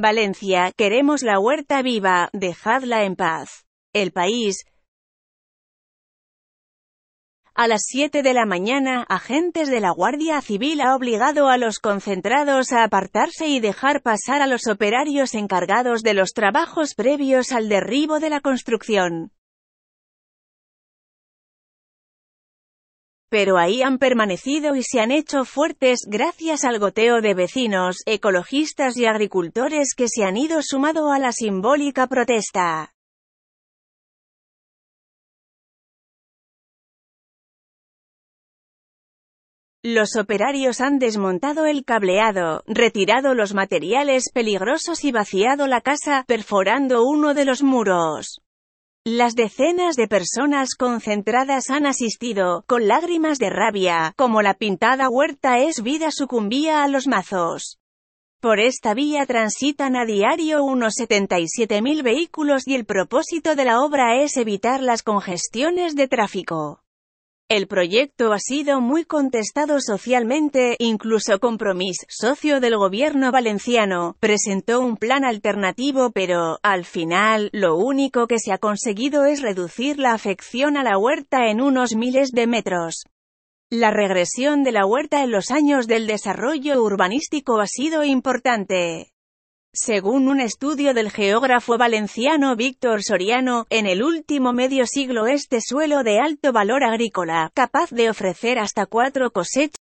Valencia, queremos la huerta viva, dejadla en paz. El país. A las 7 de la mañana, agentes de la Guardia Civil ha obligado a los concentrados a apartarse y dejar pasar a los operarios encargados de los trabajos previos al derribo de la construcción. pero ahí han permanecido y se han hecho fuertes gracias al goteo de vecinos, ecologistas y agricultores que se han ido sumado a la simbólica protesta. Los operarios han desmontado el cableado, retirado los materiales peligrosos y vaciado la casa, perforando uno de los muros. Las decenas de personas concentradas han asistido, con lágrimas de rabia, como la pintada huerta es vida sucumbía a los mazos. Por esta vía transitan a diario unos 77.000 vehículos y el propósito de la obra es evitar las congestiones de tráfico. El proyecto ha sido muy contestado socialmente, incluso Compromís, socio del gobierno valenciano, presentó un plan alternativo pero, al final, lo único que se ha conseguido es reducir la afección a la huerta en unos miles de metros. La regresión de la huerta en los años del desarrollo urbanístico ha sido importante. Según un estudio del geógrafo valenciano Víctor Soriano, en el último medio siglo este suelo de alto valor agrícola, capaz de ofrecer hasta cuatro cosechas,